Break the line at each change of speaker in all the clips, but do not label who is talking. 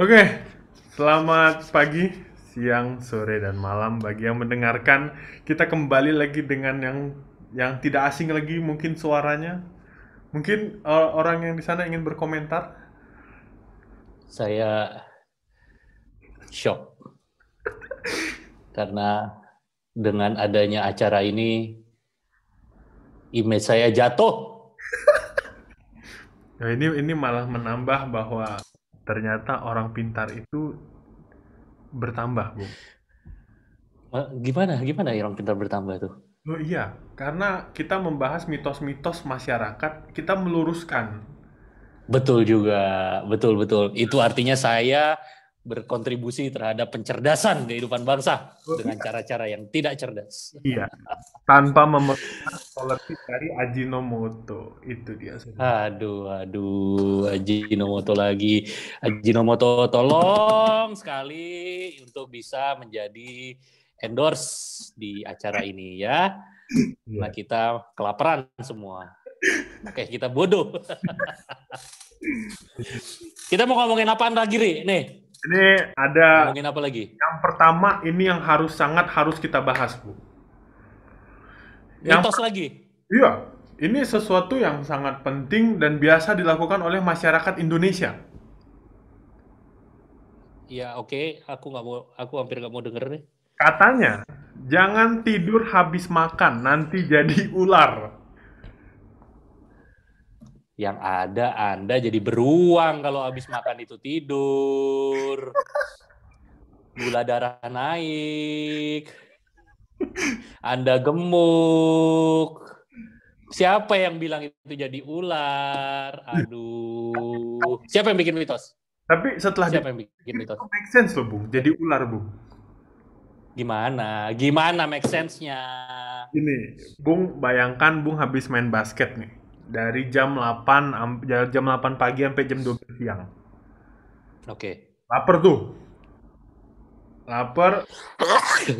Oke, selamat pagi, siang, sore, dan malam bagi yang mendengarkan. Kita kembali lagi dengan yang yang tidak asing lagi mungkin suaranya. Mungkin eh, orang yang di sana ingin berkomentar. Saya shock karena
dengan adanya acara ini image saya jatuh.
Nah, ini ini malah menambah bahwa ternyata orang pintar itu bertambah, Bu. Gimana? Gimana orang pintar bertambah tuh? Oh iya, karena kita membahas mitos-mitos masyarakat, kita meluruskan.
Betul juga, betul betul. Itu artinya saya berkontribusi terhadap pencerdasan kehidupan bangsa dengan iya. cara-cara yang tidak cerdas.
Iya. Tanpa memerlukan solusi dari Ajinomoto. Itu dia.
Sebenarnya. Aduh, aduh, Ajinomoto lagi. Ajinomoto tolong sekali untuk bisa menjadi endorse di acara ini ya. Iya. Nah, kita kelaparan semua. Oke, kita bodoh.
kita mau ngomongin apaan lagi, Ri? Nih, ini ada Mungkin apa lagi? Yang pertama ini yang harus sangat harus kita bahas, Bu. Yang mitos lagi. Iya, ini sesuatu yang sangat penting dan biasa dilakukan oleh masyarakat Indonesia.
Iya, oke, okay. aku nggak mau aku hampir nggak mau denger nih.
Katanya, jangan tidur habis makan, nanti jadi ular.
Yang ada Anda jadi beruang kalau habis makan itu tidur. Gula darah naik. Anda gemuk. Siapa yang bilang itu jadi ular? Aduh. Siapa yang bikin mitos? Tapi setelah siapa yang bikin mitos?
make sense loh, Bu. Jadi ular, Bu. Gimana? Gimana make sense-nya? Ini, Bung bayangkan Bung habis main basket nih dari jam 8 jam 8 pagi sampai jam 12 siang. Oke. Okay. Lapar tuh. Lapar. Iya.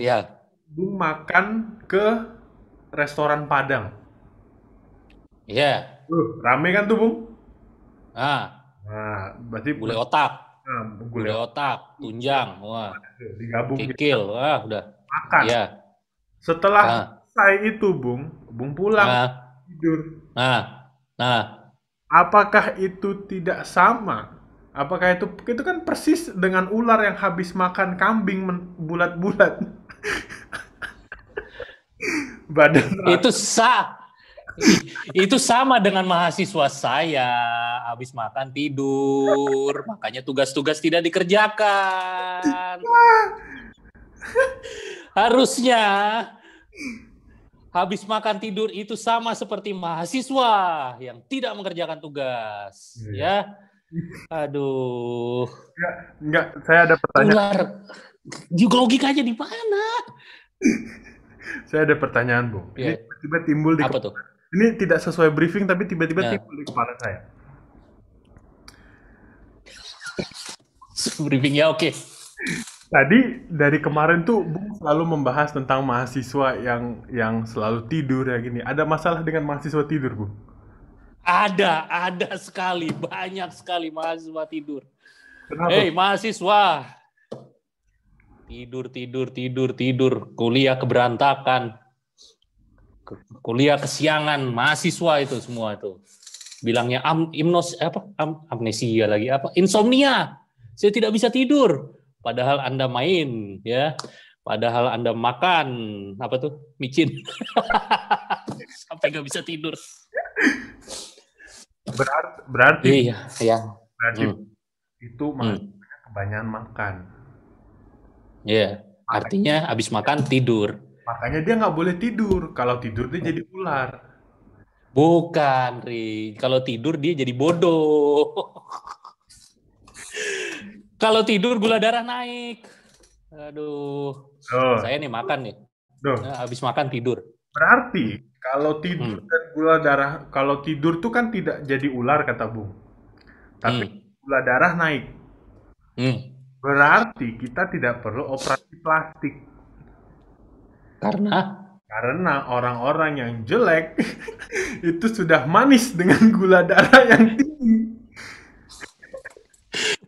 Yeah. makan ke restoran Padang. Iya. Yeah. Uh, rame kan tuh, Bung? Ah. Nah, berarti gulai otak. Nah, gulai otak, tunjang, wah. Digabung. Gitu. Kikil, gitu. wah udah. Makan. Iya. Yeah. Setelah ah. selesai itu, Bung, Bung pulang. Ah. Tidur. Nah. Nah, apakah itu tidak sama? Apakah itu itu kan persis dengan ular yang habis makan kambing bulat-bulat? Badan itu sah. itu sama dengan mahasiswa
saya habis makan tidur makanya tugas-tugas tidak dikerjakan harusnya habis makan tidur itu sama seperti mahasiswa yang tidak mengerjakan tugas hmm. ya aduh enggak, ya, enggak saya
ada pertanyaan Ular.
logikanya di mana
saya ada pertanyaan bu yeah. tiba-tiba timbul di apa kepala. tuh ini tidak sesuai briefing tapi tiba-tiba yeah. timbul di kepala saya Briefing ya oke okay tadi dari kemarin tuh Bung selalu membahas tentang mahasiswa yang yang selalu tidur ya gini. Ada masalah dengan mahasiswa tidur, bu? Ada,
ada sekali, banyak sekali mahasiswa tidur. Kenapa? Hei, mahasiswa. Tidur, tidur, tidur, tidur. Kuliah keberantakan. Kuliah kesiangan, mahasiswa itu semua itu. Bilangnya am, imnos apa? Am, amnesia lagi apa? Insomnia. Saya tidak bisa tidur padahal Anda main ya. Padahal Anda makan apa tuh? micin. Sampai nggak bisa tidur.
Berarti berarti Iya, iya. Berarti hmm. itu hmm. kebanyakan makan.
Iya, yeah. artinya habis makan tidur. Makanya dia nggak boleh tidur. Kalau tidur dia jadi ular. Bukan, Ri. Kalau tidur dia jadi bodoh. Kalau tidur gula darah naik.
Aduh. Oh. Saya nih makan nih. Duh. Eh, habis makan tidur. Berarti kalau tidur hmm. dan gula darah kalau tidur tuh kan tidak jadi ular kata Bung. Tapi hmm. gula darah naik. Hmm. Berarti kita tidak perlu operasi plastik. Karena karena orang-orang yang jelek itu sudah manis dengan gula darah yang tinggi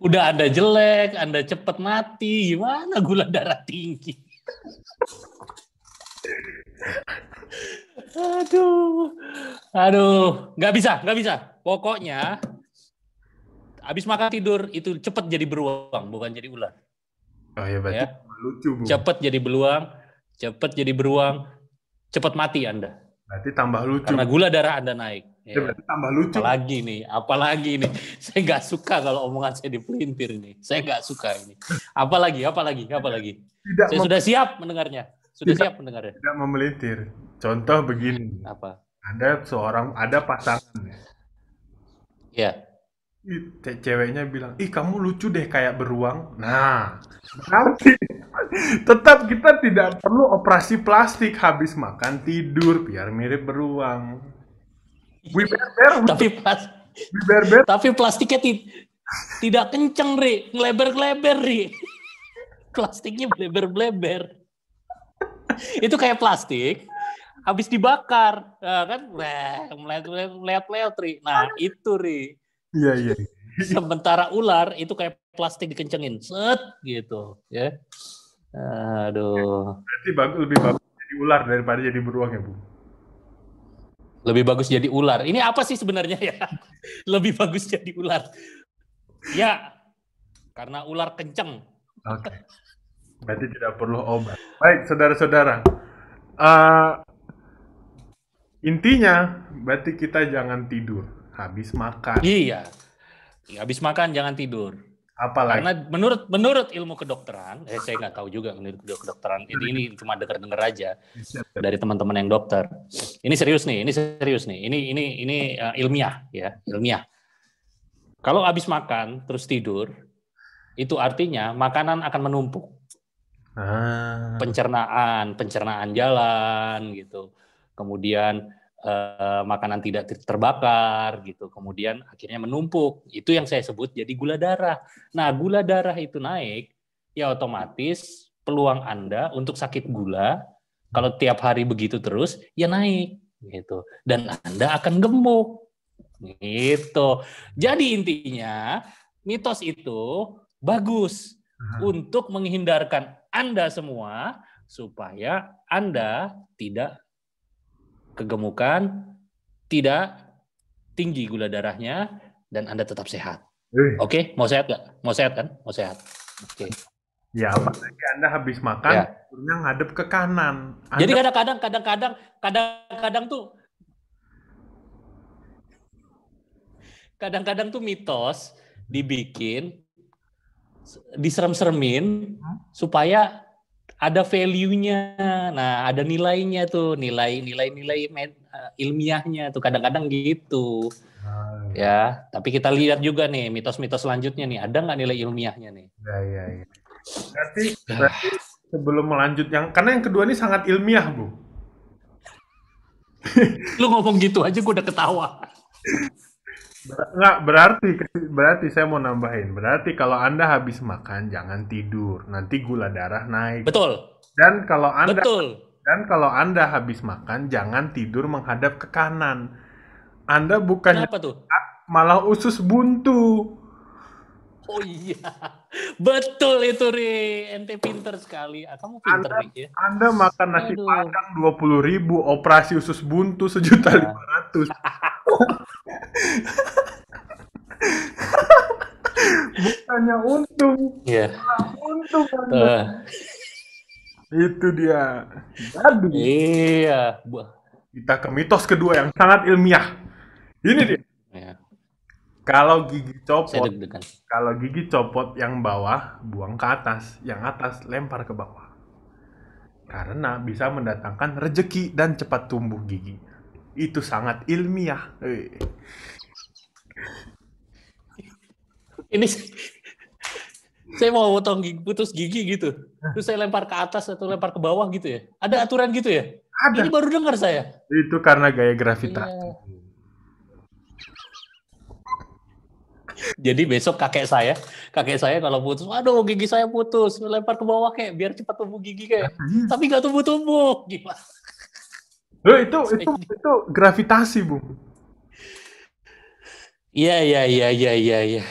udah Anda jelek, Anda cepet
mati, gimana gula darah tinggi?
aduh,
aduh, nggak bisa, nggak bisa. Pokoknya, habis makan tidur itu cepet jadi beruang, bukan jadi ular. Oh ya, berarti ya. lucu. Bu. Cepet jadi beruang, cepet jadi beruang, cepet mati Anda. Berarti tambah lucu. Karena gula darah Anda naik. Ya. tambah lucu. Apalagi nih, apalagi nih. Saya nggak suka kalau omongan saya dipelintir ini. Saya nggak suka ini. Apalagi, apalagi, apalagi.
Tidak saya sudah
siap mendengarnya.
Sudah tidak, siap mendengarnya. Tidak memelintir. Contoh begini. Apa? Ada seorang, ada pasangan. Ya. Iya. Ih, ceweknya bilang, ih kamu lucu deh kayak beruang. Nah, nanti tetap kita tidak perlu operasi plastik habis makan tidur biar mirip beruang. We bear bear. tapi pas. We bear bear. Tapi plastiknya tidak kenceng, Ri. Ngeleber-ngeleber, Ri.
Plastiknya bleber-bleber. Itu kayak plastik, habis dibakar. Nah, kan, melihat melihat melihat Ri. Nah, itu, Ri. Iya, iya, iya. Sementara ular itu kayak plastik dikencengin, set gitu, ya.
Aduh. Berarti bagus, lebih bagus jadi ular daripada jadi beruang ya, Bu?
Lebih bagus jadi ular. Ini apa sih sebenarnya ya? Lebih bagus jadi ular. Ya, karena ular kenceng.
Oke. Berarti tidak perlu obat. Baik, saudara-saudara. Uh, intinya, berarti kita jangan tidur habis makan. Iya. Habis makan jangan tidur. Apalagi? Karena menurut menurut
ilmu kedokteran, eh, saya nggak tahu juga menurut ilmu kedokteran ini ini cuma dengar-dengar aja dari teman-teman yang dokter. Ini serius nih, ini serius nih. Ini ini ini uh, ilmiah ya, ilmiah. Kalau habis makan terus tidur, itu artinya makanan akan menumpuk. Ah. Pencernaan, pencernaan jalan gitu. Kemudian Eh, makanan tidak terbakar gitu kemudian akhirnya menumpuk itu yang saya sebut jadi gula darah nah gula darah itu naik ya otomatis peluang anda untuk sakit gula kalau tiap hari begitu terus ya naik gitu dan anda akan gemuk gitu jadi intinya mitos itu bagus untuk menghindarkan anda semua supaya anda tidak kegemukan, tidak tinggi gula
darahnya, dan Anda tetap sehat. Eh. Oke, okay? mau sehat nggak? Mau sehat kan? Mau sehat. Oke. Okay. Ya, apalagi Anda habis makan, ya. turunnya ngadep ke kanan. Anda... Jadi
kadang-kadang, kadang-kadang, kadang-kadang tuh, kadang-kadang tuh mitos dibikin, diserem-seremin, supaya ada value-nya. Nah, ada nilainya tuh, nilai nilai nilai eh, ilmiahnya tuh kadang-kadang gitu. Ah, ya. ya, tapi kita lihat juga nih mitos-mitos selanjutnya nih, ada nggak nilai ilmiahnya nih?
Ya, ya, ya. Berarti, berarti sebelum melanjut yang karena yang kedua ini sangat ilmiah, Bu. Lu ngomong gitu aja gue udah ketawa. Enggak, berarti berarti saya mau nambahin. Berarti kalau Anda habis makan jangan tidur, nanti gula darah naik. Betul. Dan kalau Anda Betul. Dan kalau Anda habis makan jangan tidur menghadap ke kanan. Anda bukan Kenapa tuh? malah usus buntu. Oh iya, betul
itu Ri. Ente pinter sekali. Ah, kamu pinter anda, ya. Anda makan nasi Aduh.
padang dua puluh ribu, operasi usus buntu sejuta iya. lima ratus. Bukannya untung, Ya. untung anda. Uh. Itu dia. Jadi. Iya. Kita ke mitos kedua yang sangat ilmiah. Ini dia. Kalau gigi copot, kalau gigi copot yang bawah buang ke atas, yang atas lempar ke bawah. Karena bisa mendatangkan rejeki dan cepat tumbuh gigi. Itu sangat ilmiah. Ini saya mau potong
gigi, putus gigi gitu. Terus saya lempar ke atas atau lempar ke bawah gitu ya. Ada aturan gitu ya? Ada. Ini baru dengar saya.
Itu karena gaya gravitasi.
Iya Jadi besok kakek saya, kakek saya kalau putus, waduh gigi saya putus, lempar ke bawah kayak biar cepat tumbuh gigi kayak. Tapi nggak tumbuh-tumbuh, gimana?
Loh, itu itu itu gravitasi, Bu.
Iya, iya, iya, iya, iya, ya.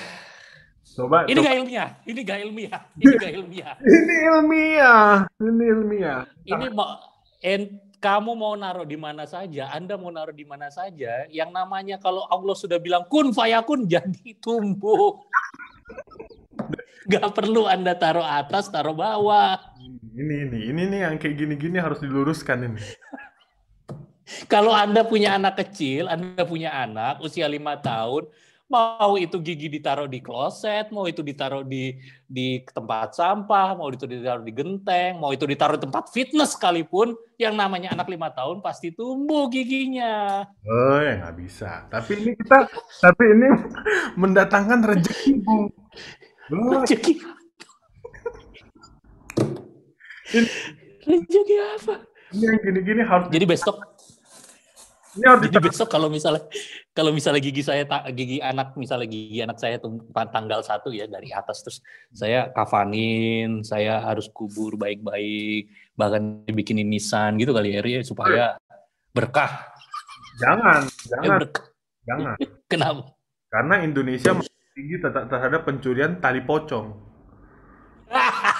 Coba, ini coba. gak ilmiah, ini gak ilmiah, ini gak ilmiah. ini
ilmiah, ini ilmiah. Ini
mau, kamu mau naruh di mana saja, Anda mau naruh di mana saja, yang namanya kalau Allah sudah bilang kun fayakun jadi tumbuh. Gak perlu Anda taruh atas, taruh bawah.
Ini ini ini nih yang kayak gini-gini harus diluruskan ini.
kalau Anda punya anak kecil, Anda punya anak usia lima tahun, mau itu gigi ditaruh di kloset, mau itu ditaruh di di tempat sampah, mau itu ditaruh di genteng, mau itu ditaruh di tempat fitness sekalipun, yang namanya anak lima tahun pasti tumbuh giginya.
Oh, ya nggak bisa. Tapi ini kita, tapi ini mendatangkan rezeki, bu. Rezeki. rezeki apa? Ini yang gini-gini harus.
Jadi besok. Ini harus Jadi besok kalau misalnya kalau misalnya gigi saya gigi anak misalnya gigi anak saya tanggal satu ya dari atas terus saya kafanin saya harus kubur baik-baik bahkan dibikinin nisan gitu kali ya, ya supaya
berkah jangan ya, jangan ya, berkah. jangan kenapa karena Indonesia tinggi terhadap pencurian tali pocong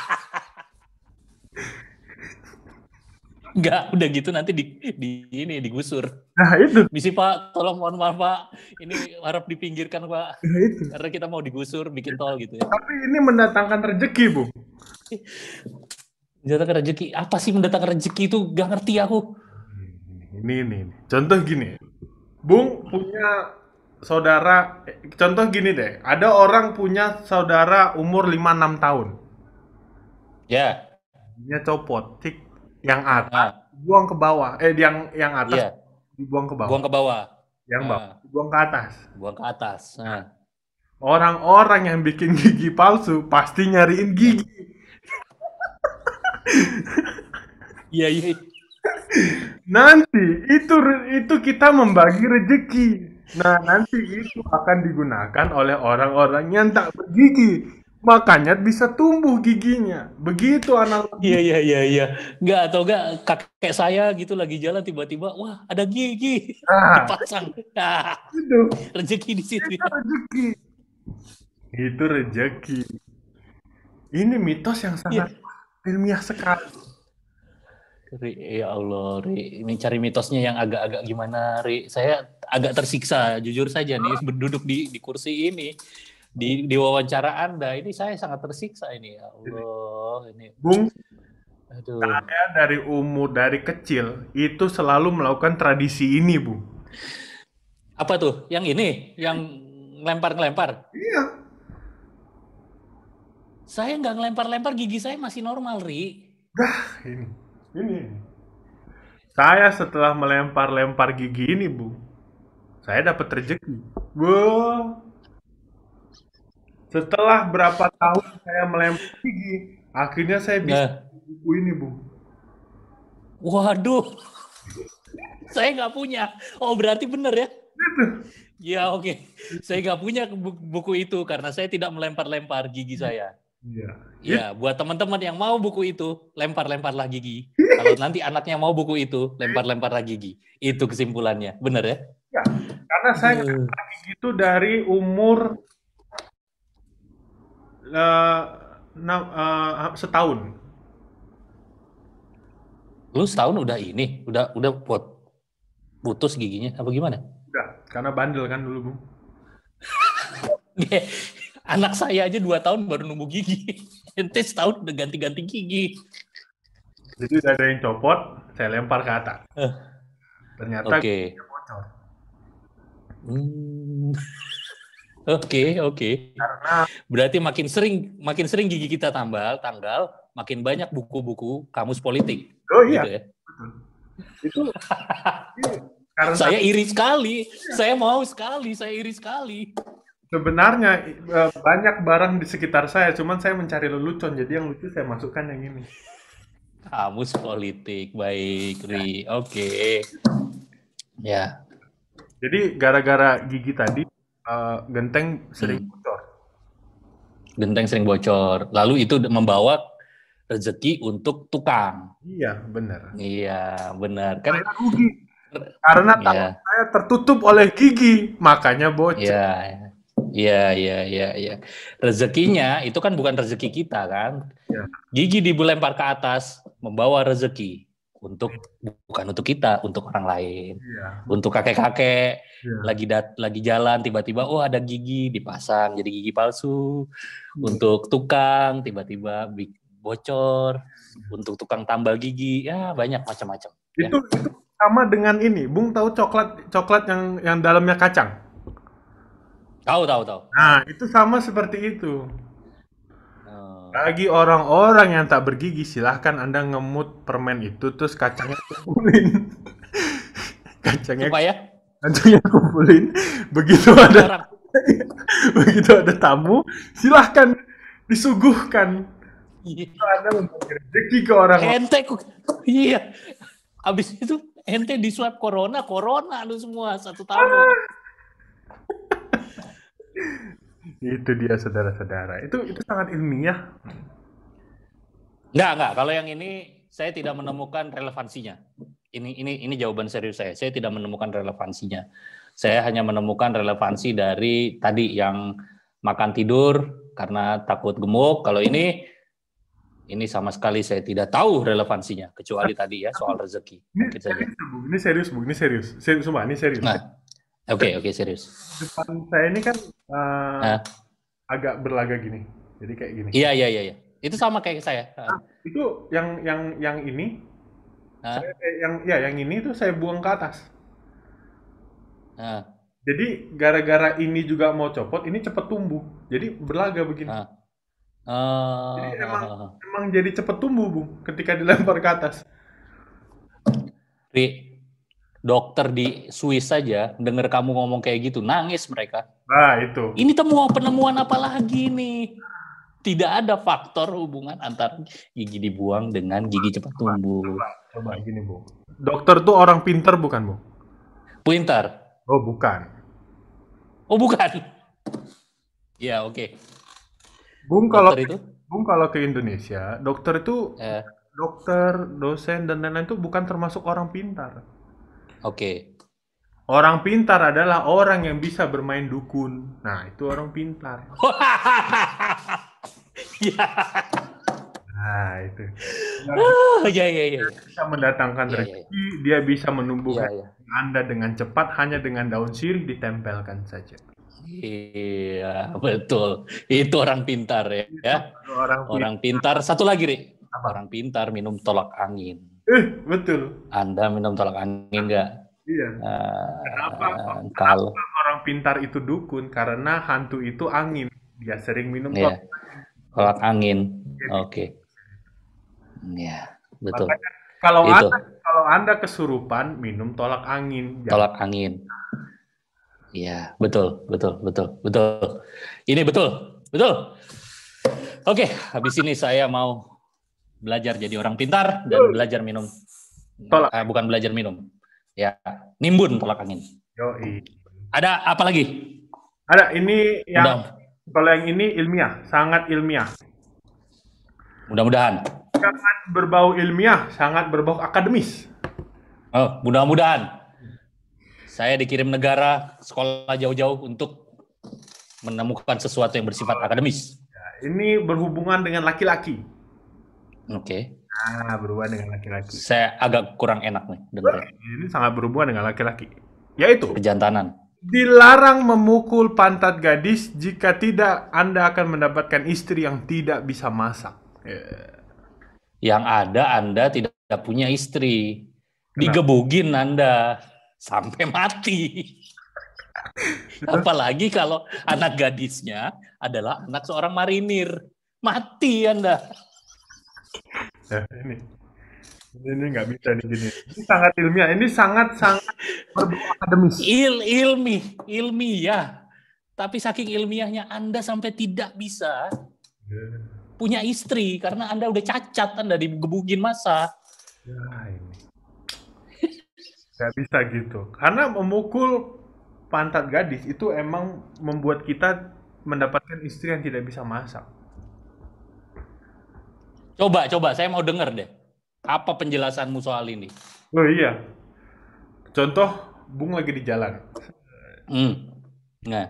Enggak, udah gitu nanti
di, di ini digusur. Nah, itu. Misi Pak, tolong mohon maaf Pak. Ini harap dipinggirkan Pak. Nah, itu. Karena kita mau digusur, bikin tol gitu ya. Tapi ini mendatangkan rezeki, Bu. mendatangkan rezeki. Apa sih mendatangkan rezeki itu? Gak ngerti aku.
Ini ini. ini. Contoh gini. Bung punya saudara contoh gini deh. Ada orang punya saudara umur 5 6 tahun. Ya. Yeah. Dia copot, tik yang ah. atas nah. buang ke bawah eh yang yang atas yeah. dibuang ke bawah buang ke bawah yang nah. bawah buang ke atas buang ke atas ah. nah. orang-orang yang bikin gigi palsu pasti nyariin gigi iya iya nanti itu itu kita membagi rezeki nah nanti itu akan digunakan oleh orang-orang yang tak bergigi makanya bisa tumbuh giginya. Begitu anak Iya iya iya iya. nggak atau enggak kakek saya gitu lagi
jalan tiba-tiba wah ada gigi nah, dipasang. Nah, itu. Rezeki di situ.
Itu rezeki. Itu rezeki. Ini mitos yang iya. sangat ya. ilmiah sekali. Ri, ya Allah, Ri.
Ini cari mitosnya yang agak-agak gimana, Ri. Saya agak tersiksa, jujur saja nih, berduduk di, di kursi ini di di wawancara Anda ini saya sangat tersiksa ini ya
Allah ini. Bung Aduh. Saya dari umur dari kecil itu selalu melakukan tradisi ini, Bu. Apa tuh? Yang ini, yang
lempar lempar? Iya. Saya nggak ngelempar-lempar, gigi saya masih normal, Ri.
Dah, ini. Ini. Saya setelah melempar-lempar gigi ini, Bu. Saya dapat rezeki. Bu. Setelah berapa tahun saya melempar gigi, akhirnya saya bisa nah. buku ini, bu Waduh.
saya nggak punya. Oh, berarti benar ya? Gitu. Ya, oke. Okay. Saya nggak punya buku itu karena saya tidak melempar-lempar gigi saya. ya ya buat teman-teman yang mau buku itu, lempar-lemparlah gigi. Kalau nanti anaknya mau buku itu, lempar-lemparlah gigi. Itu kesimpulannya. Benar ya?
Ya, karena saya uh. gigi itu dari umur uh, eh, na, eh, setahun. Lu setahun udah ini, udah
udah pot putus giginya apa gimana? Udah, karena bandel kan dulu, Bung. Iya, anak saya aja dua tahun baru nemu gigi. Ente setahun
udah ganti-ganti gigi. Jadi udah ada yang copot, saya lempar ke atas. Eh.
Ternyata okay.
bocor. Hmm.
Oke, okay, oke. Okay. Karena berarti makin sering makin sering gigi kita tambal tanggal, makin banyak buku-buku kamus politik. Oh iya. Gitu ya. Itu
karena saya iri
sekali. Iya. Saya mau sekali, saya iri sekali.
Sebenarnya e, banyak barang di sekitar saya, cuman saya mencari lelucon. Jadi yang lucu saya masukkan yang ini.
Kamus politik, baik, Ri. Ya. Oke.
Okay. Ya. Jadi gara-gara gigi tadi uh, genteng sering hmm. bocor.
Genteng sering bocor. Lalu itu membawa rezeki untuk tukang.
Iya, benar. Iya, benar. Kan Saya rugi.
Karena iya.
saya tertutup oleh gigi,
makanya bocor. Iya. Iya, iya, iya, iya. Rezekinya itu kan bukan rezeki kita kan. Iya. Gigi dilempar ke atas membawa rezeki untuk bukan untuk kita, untuk orang lain, yeah. untuk kakek-kakek yeah. lagi dat lagi jalan tiba-tiba oh ada gigi dipasang jadi gigi palsu, yeah. untuk tukang tiba-tiba bocor, yeah. untuk tukang tambal gigi ya banyak macam-macam.
Ya. Itu, ya. itu sama dengan ini, Bung tahu coklat coklat yang yang dalamnya kacang? Tahu tahu tahu. Nah itu sama seperti itu. Bagi orang-orang yang tak bergigi, silahkan Anda ngemut permen itu terus kacangnya kumpulin. kacangnya Supaya? Kacangnya kumpulin. Begitu ada begitu ada tamu, silahkan disuguhkan. Iya. Anda rezeki ke orang. Ente, iya. Abis itu
ente di swab corona, corona lu semua satu tahun.
Itu dia saudara-saudara. Itu itu sangat ilmiah.
nggak nggak Kalau yang ini saya tidak menemukan relevansinya. Ini ini ini jawaban serius saya. Saya tidak menemukan relevansinya. Saya hanya menemukan relevansi dari tadi yang makan tidur karena takut gemuk. Kalau ini ini sama sekali saya tidak tahu relevansinya kecuali tadi ya soal rezeki.
Ini serius, Bu. Ini serius, Bu. Ini serius. Serius, semua ini serius. Nah, Oke, okay, oke, okay, serius. Depan saya ini kan uh, uh. agak berlaga gini. Jadi kayak gini. Iya, iya, iya, iya. Itu sama kayak saya. Uh. Nah, itu yang yang yang ini uh. saya, yang ya yang ini tuh saya buang ke atas. Uh. Jadi gara-gara ini juga mau copot, ini cepet tumbuh. Jadi berlaga begini. Uh. Uh. Jadi emang, uh. emang jadi cepet tumbuh, Bung, ketika dilempar ke atas.
Ri, dokter di Swiss saja dengar kamu ngomong kayak gitu nangis mereka. Nah, itu. Ini temuan penemuan apa lagi nih? Tidak ada faktor hubungan
antar gigi dibuang dengan gigi cepat tumbuh. Coba, coba, gini, Bu. Dokter tuh orang pinter bukan, Bu? Pinter. Oh, bukan. Oh, bukan. Ya, oke. Okay. Bung kalau itu? Bung kalau ke Indonesia, dokter itu eh. dokter, dosen dan lain-lain itu bukan termasuk orang pintar. Oke. Orang pintar adalah orang yang bisa bermain dukun. Nah, itu orang pintar. Ya. Nah, itu. Oh, ya, ya, ya. Dia bisa mendatangkan ya, rezeki, ya, ya. dia bisa menumbuhkan ya, ya. Anda dengan cepat hanya dengan daun sirih ditempelkan saja.
Iya, betul. Itu orang pintar ya. Itu orang, pintar. orang pintar. Satu lagi, Rik. Apa? Orang pintar minum tolak angin. Eh, betul. Anda minum tolak
angin enggak? Iya. Uh, kenapa, eh, kalau kenapa orang pintar itu dukun? Karena hantu itu angin. Dia sering minum iya. tolak
angin. Oke. Okay. Iya, betul. Makanya, kalau itu. Anda
kalau Anda kesurupan, minum tolak angin. Jangan. Tolak
angin. Iya, betul, betul, betul, betul. Ini betul, betul. Oke, okay, habis ini saya mau belajar jadi orang pintar dan belajar minum. Tolak. Eh, bukan belajar minum.
Ya, nimbun tolak angin. Yoi. Ada apa lagi? Ada ini yang Udah. kalau yang ini ilmiah, sangat ilmiah. Mudah-mudahan. Sangat berbau ilmiah, sangat berbau akademis.
Oh, mudah-mudahan. Saya dikirim negara sekolah jauh-jauh untuk menemukan sesuatu yang bersifat akademis. Ya, ini berhubungan dengan laki-laki.
Oke. Okay. Nah, berhubungan dengan laki-laki. Saya agak kurang enak nih dengar. Ini sangat berhubungan dengan laki-laki. Yaitu kejantanan. Dilarang memukul pantat gadis jika tidak Anda akan mendapatkan istri yang tidak bisa masak. Yeah.
Yang ada Anda tidak punya istri. Kenapa? Digebugin Anda sampai mati. Apalagi kalau anak gadisnya adalah anak seorang marinir. Mati Anda
ya ini ini nggak bisa nih gini ini sangat ilmiah ini sangat sangat akademis il ilmi ilmiah tapi
saking ilmiahnya anda sampai tidak bisa yeah. punya istri karena
anda udah cacat anda digebukin masa ya ini nggak bisa gitu karena memukul pantat gadis itu emang membuat kita mendapatkan istri yang tidak bisa masak
Coba, coba. Saya mau dengar deh. Apa penjelasanmu soal ini? Oh iya.
Contoh, Bung lagi di jalan. Hmm. Nah.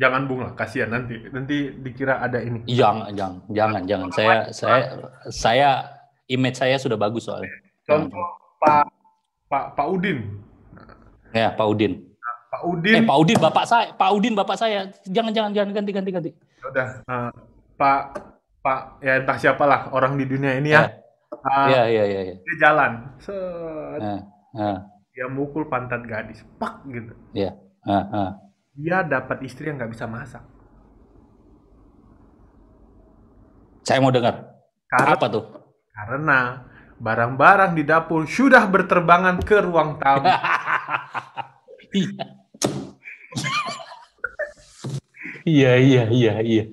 Jangan Bung lah, kasihan nanti. Nanti dikira ada ini. Jangan, jangan, jangan, jangan. Saya,
saya, saya, image saya sudah bagus soalnya.
Contoh Pak Pak Pak Udin. Ya, Pak Udin. Pak Udin. Eh, Pak Udin
bapak saya, Pak Udin bapak saya. Jangan jangan jangan ganti ganti ganti. Ya
udah. Uh, Pak Pak ya entah siapalah orang di dunia ini ya. Iya iya iya. Dia jalan, set. Uh, uh. Dia mukul pantat gadis, pak gitu.
Iya. Yeah. Uh, uh.
Dia dapat istri yang nggak bisa masak. Saya mau dengar. Karena, Apa tuh? Karena barang-barang di dapur sudah berterbangan ke ruang tamu.
Iya. iya iya iya iya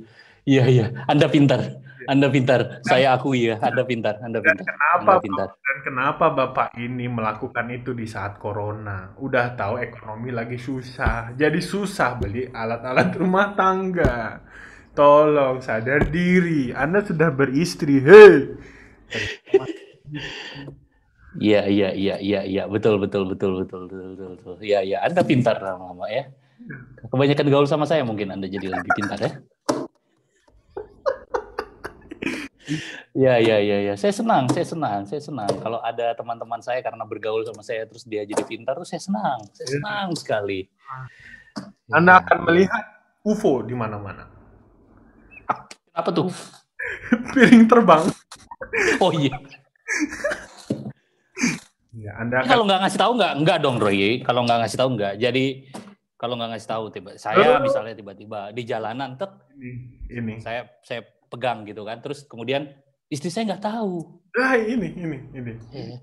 iya iya. Anda pintar. Anda pintar. Saya akui ya, Anda pintar, Anda pintar. Dan kenapa Anda pintar.
dan kenapa Bapak ini melakukan itu di saat corona? Udah tahu ekonomi lagi susah. Jadi susah beli alat-alat rumah tangga. Tolong sadar diri. Anda sudah beristri. Hei.
Iya, iya, iya, iya, iya, betul, betul, betul, betul, betul, betul, betul. Iya, iya, Anda pintar lama-lama ya. Iya. Kebanyakan gaul sama saya mungkin Anda jadi lebih pintar ya. ya, ya, ya, ya. Saya senang, saya senang, saya senang. Kalau ada teman-teman saya karena bergaul sama saya terus dia jadi pintar, tuh saya senang, saya iya. senang sekali. Ah. Anda ya. akan melihat
UFO di mana-mana. Apa tuh? Piring terbang. Oh iya. ya, anda akan... kalau nggak
ngasih tahu nggak nggak dong Roy. Kalau nggak ngasih tahu nggak. Jadi kalau nggak ngasih tahu tiba saya misalnya tiba-tiba di jalanan tek ini, ini. saya saya pegang gitu kan. Terus kemudian
istri saya nggak tahu. Ah ini ini ini. Iya.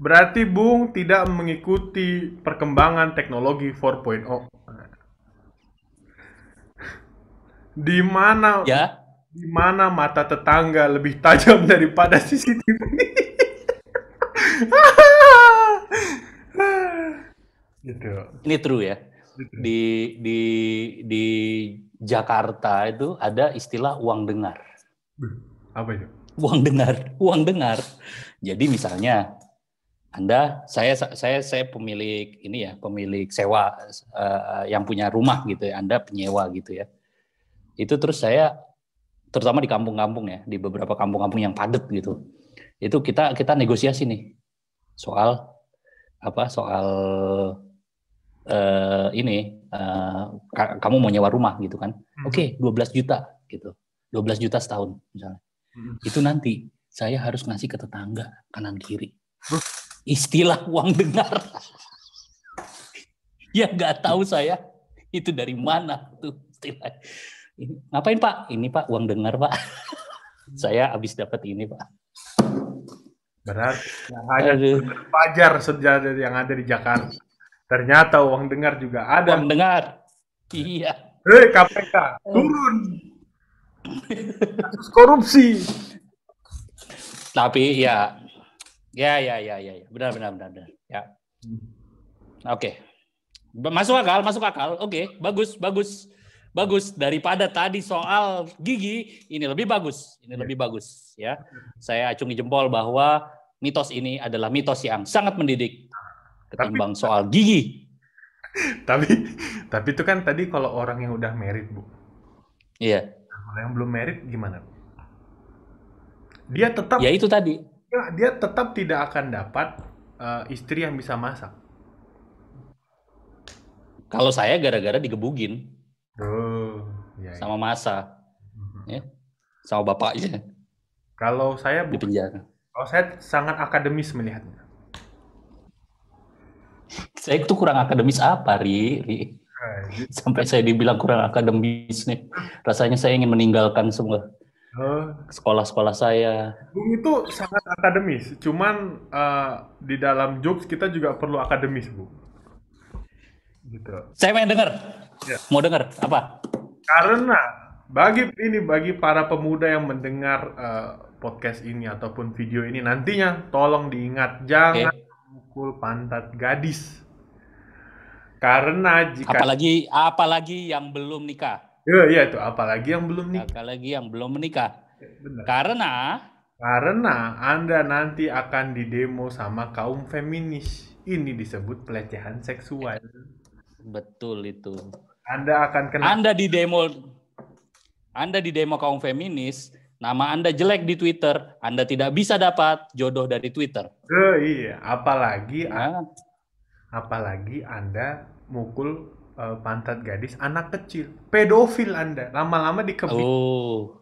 Berarti Bung tidak mengikuti perkembangan teknologi 4.0. Di mana ya? Di mana mata tetangga lebih tajam daripada CCTV? gitu. Ini true ya. Gitu. Di di
di Jakarta itu ada istilah uang dengar. Apa itu? Uang dengar, uang dengar. Jadi misalnya Anda, saya saya saya pemilik ini ya, pemilik sewa uh, yang punya rumah gitu ya, Anda penyewa gitu ya. Itu terus saya terutama di kampung-kampung ya, di beberapa kampung-kampung yang padat gitu. Itu kita kita negosiasi nih soal apa soal uh, ini Eh, kamu mau nyewa rumah gitu kan. Hmm. Oke, okay, 12 juta gitu. 12 juta setahun misalnya. Hmm. Itu nanti saya harus ngasih ke tetangga kanan kiri. Istilah uang dengar. ya nggak tahu saya itu dari mana tuh istilah. Ini, ngapain Pak? Ini Pak uang dengar Pak.
Hmm. saya habis dapat ini Pak. Berat. Nah, hanya Aduh. pajar sejarah yang ada di Jakarta. Ternyata uang dengar juga ada. Uang dengar. Iya. Hei KPK, turun. Kasus korupsi.
Tapi ya. ya, ya, ya, ya, ya, benar, benar, benar, benar. Ya. Oke. Okay. Masuk akal, masuk akal. Oke, okay. bagus, bagus. Bagus daripada tadi soal gigi, ini lebih bagus. Ini lebih ya. bagus ya. Saya acungi jempol bahwa mitos ini adalah mitos yang sangat
mendidik ketimbang tapi, soal gigi. tapi tapi itu kan tadi kalau orang yang udah merit bu. Iya. Nah, kalau yang belum merit gimana? Dia tetap. Ya itu tadi. Ya, dia tetap tidak akan dapat uh, istri yang bisa masak.
Kalau saya gara-gara digebugin.
Oh, ya,
ya. sama masa, mhm. ya, sama bapaknya. Kalau saya di penjara.
Kalau saya sangat akademis melihatnya
saya itu kurang akademis apa, Ri? Ri? Nah, gitu. Sampai saya dibilang kurang akademis nih. Rasanya saya ingin meninggalkan semua oh. sekolah-sekolah saya.
Bung itu sangat akademis, cuman uh, di dalam jokes kita juga perlu akademis, Bu. Gitu. Saya pengen dengar. Ya. Mau dengar apa? Karena bagi ini bagi para pemuda yang mendengar uh, podcast ini ataupun video ini nantinya tolong diingat jangan okay memukul pantat gadis. Karena jika apalagi apalagi
yang belum nikah. Iya, iya itu
apalagi yang belum nikah. Apalagi yang belum menikah. Benar. Karena karena Anda nanti akan didemo sama kaum feminis. Ini disebut pelecehan seksual. Betul itu.
Anda akan kena Anda didemo Anda didemo kaum feminis, Nama Anda jelek di Twitter, Anda tidak bisa dapat jodoh dari Twitter.
Oh, iya, apalagi nah. apalagi Anda mukul uh, pantat gadis anak kecil. Pedofil Anda, lama-lama dikebiri.
Oh.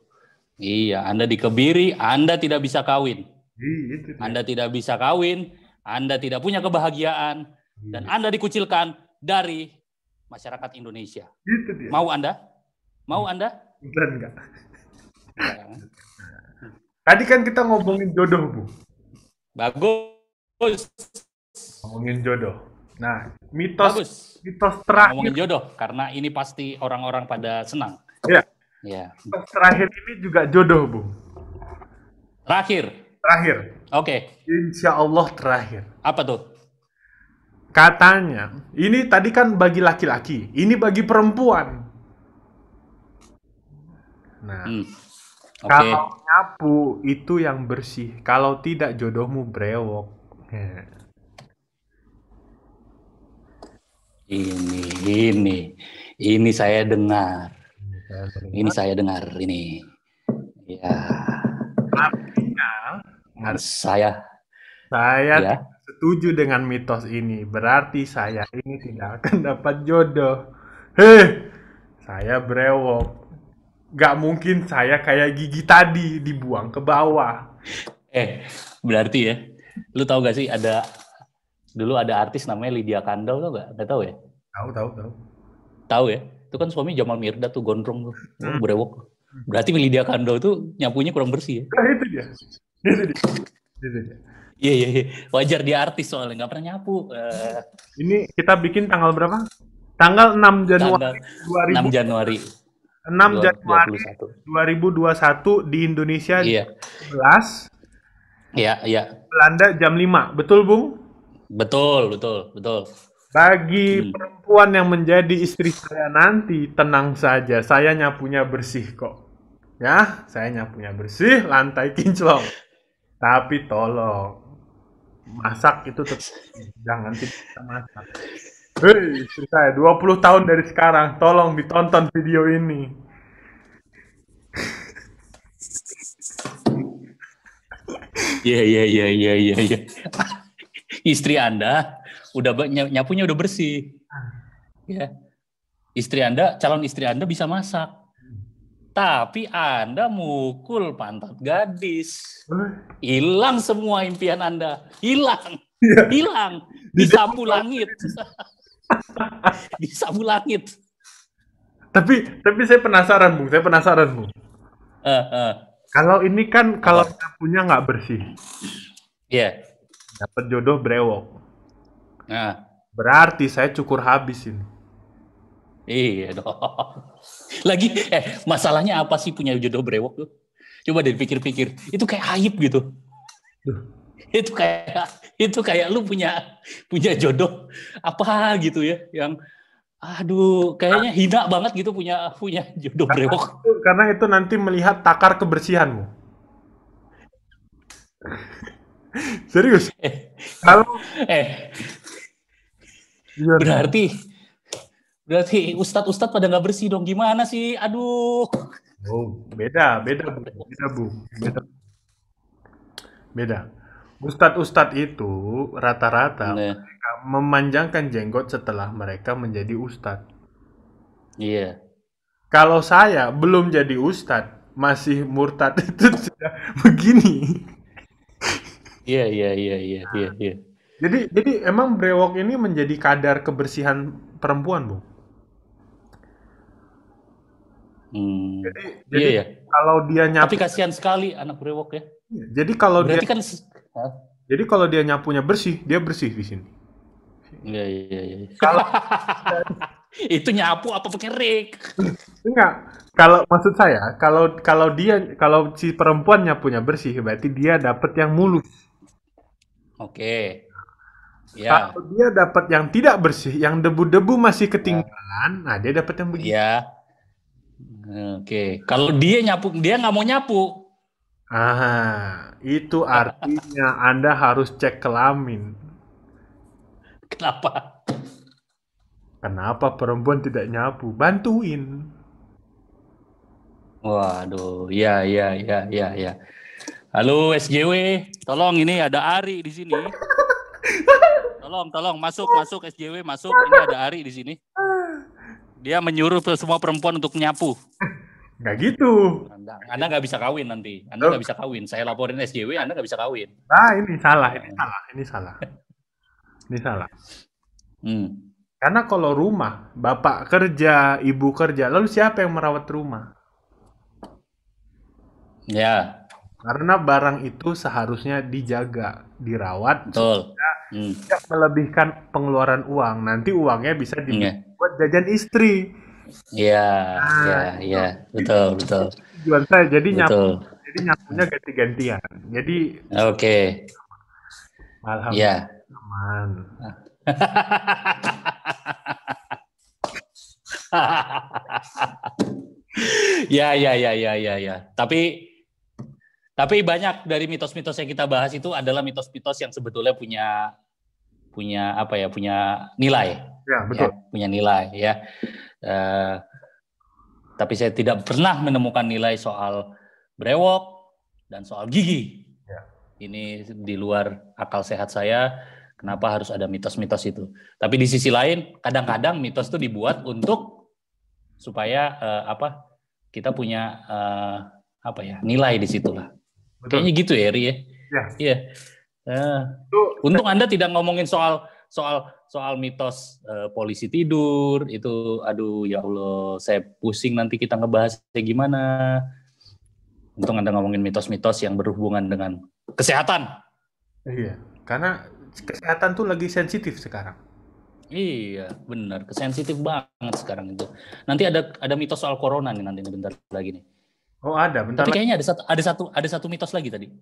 Iya, Anda dikebiri, Anda tidak bisa kawin. Iya, Anda tidak bisa kawin, Anda tidak punya kebahagiaan iya. dan Anda dikucilkan dari masyarakat Indonesia. Itu dia. Mau Anda? Mau iya. Anda?
Enggak, enggak. Nah, tadi kan kita ngomongin jodoh, Bu. Bagus. Ngomongin jodoh. Nah, mitos Bagus. mitos terakhir. Ngomongin jodoh karena ini
pasti orang-orang pada senang. Iya. Iya. terakhir
ini juga jodoh, Bu. Terakhir. Terakhir. Oke. Okay. Insya Allah terakhir. Apa tuh? Katanya, ini tadi kan bagi laki-laki, ini bagi perempuan. Nah, hmm Okay. Kalau nyapu itu yang bersih, kalau tidak jodohmu brewok.
Ini, ini, ini saya dengar. Ini saya dengar ini. Ya.
Artinya, artinya saya. Saya ya. setuju dengan mitos ini. Berarti saya ini tidak akan dapat jodoh. Hei, saya brewok nggak mungkin saya kayak gigi tadi dibuang ke bawah.
Eh, berarti ya, lu tahu gak sih ada dulu ada artis namanya Lydia Kandel tau gak? Gak tahu ya? Tahu, tahu, tahu. Tahu ya? Itu kan suami Jamal Mirda tuh gondrong tuh, hmm. berewok. Berarti Lydia Kandel tuh nyapunya kurang bersih ya? Nah, itu dia. Itu dia. Itu dia. Iya, iya, iya. Wajar dia artis soalnya,
nggak pernah nyapu. Uh... Ini kita bikin tanggal berapa? Tanggal 6 Januari. Tanggal 6 Januari. 6 Januari 2021 di Indonesia iya. 11. Iya, iya. Belanda jam 5. Betul, Bung? Betul, betul, betul. Bagi hmm. perempuan yang menjadi istri saya nanti, tenang saja, saya nyapunya bersih kok. Ya, saya nyapunya bersih, lantai kinclong. Tapi tolong masak itu tetap jangan kita masak. Hei, saya 20 tahun dari sekarang, tolong ditonton video ini.
Iya, iya, iya, iya, iya, ya Istri Anda udah nyapunya udah bersih. Ya. Istri Anda, calon istri Anda bisa masak. Tapi Anda mukul pantat gadis. Hilang semua impian Anda. Hilang. Iya. Hilang.
Disapu langit. Bisa sabu langit. Tapi tapi saya penasaran bu, saya penasaran bu. Uh, uh. Kalau ini kan kalau uh. punya nggak bersih, Iya. Yeah. Dapat jodoh brewok. Nah. Berarti saya cukur habis ini. Iya
dong. Lagi eh masalahnya apa sih punya jodoh brewok tuh? Coba deh pikir-pikir. Itu kayak aib gitu itu kayak itu kayak lu punya punya jodoh apa gitu ya yang aduh kayaknya ah. hina banget gitu punya punya jodoh karena brewok
itu, karena itu nanti melihat takar kebersihanmu serius eh, kalau eh iya.
berarti berarti ustadz ustadz pada nggak bersih dong gimana sih aduh
oh beda beda bu. beda bu beda beda Ustadz-ustadz itu rata-rata nah. mereka memanjangkan jenggot setelah mereka menjadi ustadz. Iya. Kalau saya belum jadi ustadz, masih murtad itu sudah begini. Iya, iya, iya,
iya, iya, nah, iya,
Jadi jadi emang brewok ini menjadi kadar kebersihan perempuan, Bu. Hmm. Jadi, iya, jadi iya, iya kalau dia nyapu tapi kasihan sekali
anak brewok ya iya,
jadi kalau Berarti dia kan jadi kalau dia nyapunya bersih dia bersih di sini iya iya iya kalau
itu nyapu apa pakai rek
enggak kalau maksud saya kalau kalau dia kalau si perempuan nyapunya bersih berarti dia dapat yang mulus
oke okay. Ya.
Kalau dia dapat yang tidak bersih, yang debu-debu masih ketinggalan, yeah. nah dia dapat yang begini. Ya. Oke, kalau dia nyapu, dia nggak mau nyapu. Ah, itu artinya Anda harus cek kelamin.
Kenapa?
Kenapa perempuan tidak nyapu? Bantuin. Waduh, ya, ya, ya, ya, ya.
Halo SJW, tolong ini ada Ari di sini. Tolong, tolong masuk, masuk SJW, masuk. Ini ada Ari di sini. Dia menyuruh semua perempuan untuk nyapu. Gak gitu. Anda, anda nggak bisa kawin nanti. Anda nggak bisa kawin. Saya laporin SJW, Anda nggak bisa kawin. Nah, ini salah, ini salah, ini salah.
ini salah. Hmm. Karena kalau rumah, bapak kerja, ibu kerja, lalu siapa yang merawat rumah? Ya. Karena barang itu seharusnya dijaga, dirawat. Betul. Hmm. Tidak hmm. melebihkan pengeluaran uang. Nanti uangnya bisa Hmm buat jajan istri. Iya, nah, iya, iya,
betul, betul. Tujuan saya jadi betul.
jadi nyapunya ganti-gantian. Jadi Oke. Okay. Alhamdulillah. Ya.
Aman. ya, ya, ya, ya, ya, ya. Tapi tapi banyak dari mitos-mitos yang kita bahas itu adalah mitos-mitos yang sebetulnya punya punya apa ya, punya nilai Ya, ya, betul. Ya, punya nilai ya. Uh, tapi saya tidak pernah menemukan nilai soal brewok dan soal gigi. Ya. Ini di luar akal sehat saya. Kenapa harus ada mitos-mitos itu? Tapi di sisi lain, kadang-kadang mitos itu dibuat untuk supaya uh, apa kita punya uh, apa ya nilai di situlah. Betul. Kayaknya gitu ya, Ri ya? ya. Iya. Ya. Uh, untung Anda tidak ngomongin soal soal soal mitos eh, polisi tidur itu aduh ya Allah saya pusing nanti kita ngebahas kayak gimana untung anda ngomongin mitos-mitos yang berhubungan dengan kesehatan
iya karena kesehatan tuh lagi sensitif sekarang
iya benar kesensitif banget sekarang itu nanti ada ada mitos soal corona nih nanti bentar lagi nih oh ada bentar tapi lagi. kayaknya ada satu ada satu ada satu mitos lagi tadi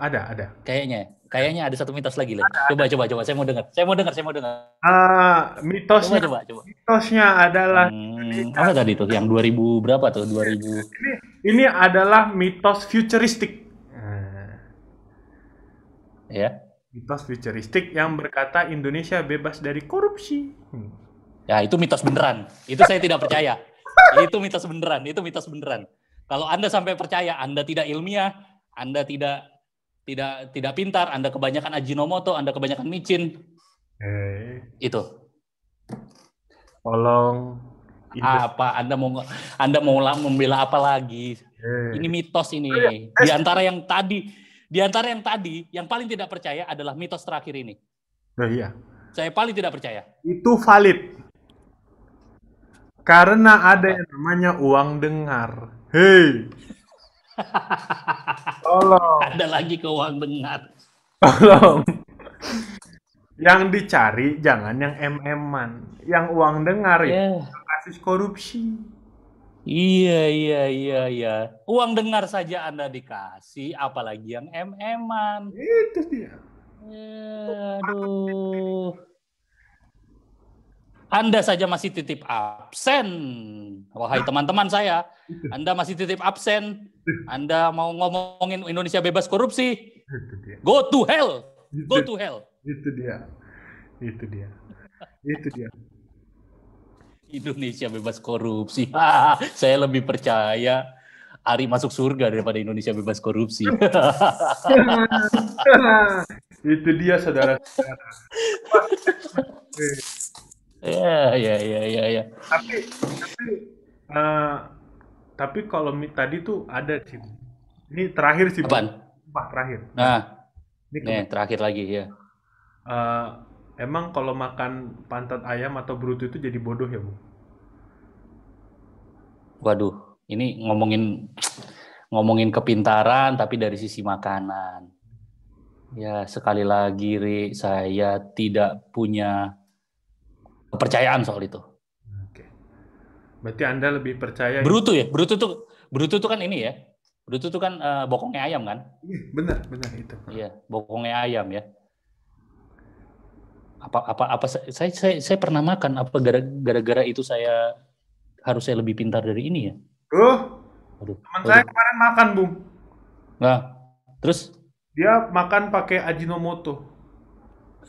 ada, ada. Kayaknya, ya. kayaknya ada satu mitos lagi, Len. Coba, coba, coba. Saya mau dengar. Saya mau dengar. Saya mau dengar.
Uh, mitosnya, coba, coba, coba. mitosnya adalah. Hmm, apa tadi tuh? Yang 2000 berapa tuh? 2000. Ini, ini adalah mitos futuristik. Hmm. Ya. Mitos futuristik yang berkata Indonesia bebas dari korupsi. Hmm. Ya, itu mitos beneran. Itu saya tidak
percaya. itu mitos beneran. Itu mitos beneran. Kalau Anda sampai percaya Anda tidak ilmiah, Anda tidak tidak tidak pintar, Anda kebanyakan ajinomoto, Anda kebanyakan micin.
Hey. Eh. Itu. Tolong apa
Anda mau Anda mau membela apa lagi? Hey. Eh. Ini mitos ini. Oh, iya. Di antara yang tadi, di antara yang tadi yang paling tidak percaya adalah mitos terakhir ini. Oh, iya. Saya paling tidak percaya.
Itu valid. Karena ada yang namanya uang dengar. Hei. Tolong. Ada lagi keuangan benar. Tolong. Yang dicari jangan yang MM-an, yang uang dengar yeah. ya. Kasus
korupsi.
Iya, iya, iya, iya.
Uang dengar saja Anda dikasih, apalagi yang MM-an. Itu dia. Ya, aduh. Anda saja masih titip absen. Wahai nah. teman-teman saya, Anda masih titip absen. Anda mau ngomongin Indonesia bebas korupsi? Go to hell.
Go to hell. Itu dia. Itu dia. Itu dia.
Indonesia bebas korupsi. saya lebih percaya Ari masuk surga daripada Indonesia bebas
korupsi. Itu dia saudara-saudara. Iya, iya, iya, iya. Ya. Tapi, tapi, uh, tapi kalau tadi tuh ada sih. Ini terakhir sih. Apaan? Wah, terakhir.
Nah, ini nih, terakhir lagi ya.
Uh, emang kalau makan pantat ayam atau brutu itu jadi bodoh ya, Bu?
Waduh, ini ngomongin ngomongin kepintaran tapi dari sisi makanan. Ya, sekali lagi Ri, saya tidak punya kepercayaan soal itu. Oke. Berarti Anda lebih percaya gitu? Bruto ya? Bruto tuh Bruto tuh kan ini ya. Bruto tuh kan uh, bokongnya ayam kan? Iya, benar, benar itu. Iya, bokongnya ayam ya. Apa apa apa saya saya, saya pernah makan apa gara-gara itu saya harus saya lebih pintar dari ini ya?
Oh. Aduh. Teman saya kemarin makan, Bung. Nah, terus dia makan pakai Ajinomoto.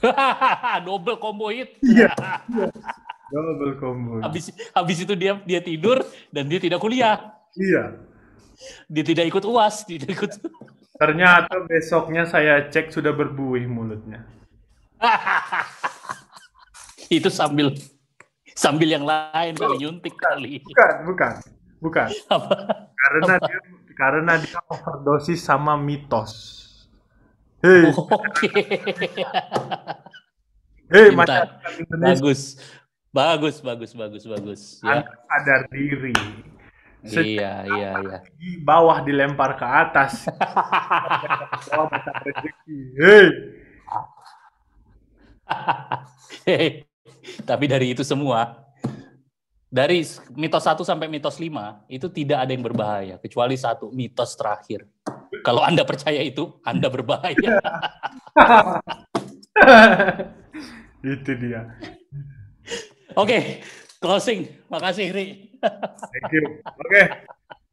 double combo hit. Iya. double combo. Habis habis itu dia dia tidur dan dia tidak kuliah. Iya. Dia tidak ikut UAS, tidak ikut. Ternyata besoknya saya cek sudah berbuih mulutnya. itu sambil sambil yang lain kali oh, nyuntik kali. Bukan, bukan. Bukan. Apa? Karena Apa? dia karena dia overdosis sama mitos. Hei. Oke. Okay. Hei, Bagus. Bagus, bagus, bagus, bagus. ya. sadar diri. Sejak iya, iya, iya. Di bawah dilempar ke atas. bawah
Hei. Tapi dari itu semua, dari mitos 1 sampai mitos 5, itu tidak ada yang berbahaya, kecuali satu mitos terakhir. Kalau Anda percaya itu, Anda berbahaya. itu dia. Oke, okay, closing. Makasih, Ri.
Thank you. Oke. Okay.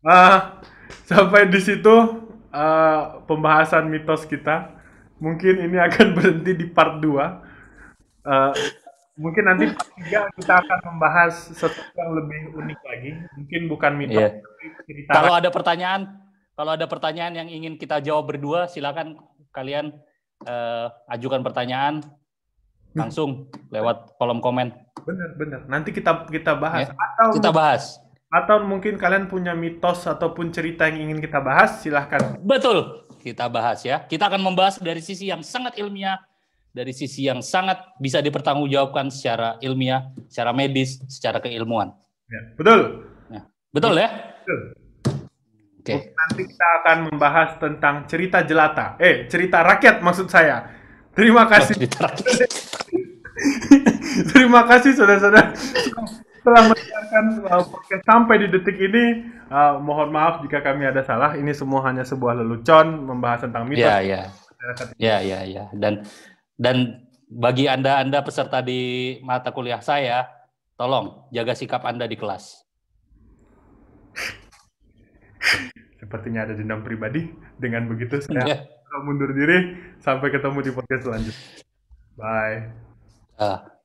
Uh, sampai di situ uh, pembahasan mitos kita. Mungkin ini akan berhenti di part 2. Uh, ah, mungkin nanti part 3 kita akan membahas sesuatu yang lebih unik lagi. Mungkin bukan mitos, yeah. Iya. Kalau
ada pertanyaan, kalau ada pertanyaan yang ingin kita jawab berdua, silakan kalian uh, ajukan pertanyaan
langsung lewat kolom komen. Benar, benar. Nanti kita kita bahas. Ya, atau kita bahas. Atau mungkin kalian punya mitos ataupun cerita yang ingin kita bahas, silahkan.
Betul, kita bahas ya. Kita akan membahas dari sisi yang sangat ilmiah, dari sisi yang sangat bisa dipertanggungjawabkan secara ilmiah, secara medis, secara keilmuan.
Ya, betul. Ya, betul ya. Betul. Okay. Nanti kita akan membahas tentang cerita jelata. Eh, cerita rakyat maksud saya. Terima oh, kasih. Terima kasih saudara-saudara telah mendengarkan uh, podcast sampai di detik ini. Uh, mohon maaf jika kami ada salah. Ini semua hanya sebuah lelucon membahas tentang mitos. Iya, iya.
Ya, ya, ya. Dan dan bagi Anda-anda peserta di mata kuliah saya, tolong jaga sikap Anda di kelas.
Sepertinya ada dendam pribadi. Dengan begitu saya yeah. mundur diri. Sampai ketemu di podcast selanjutnya. Bye. Uh.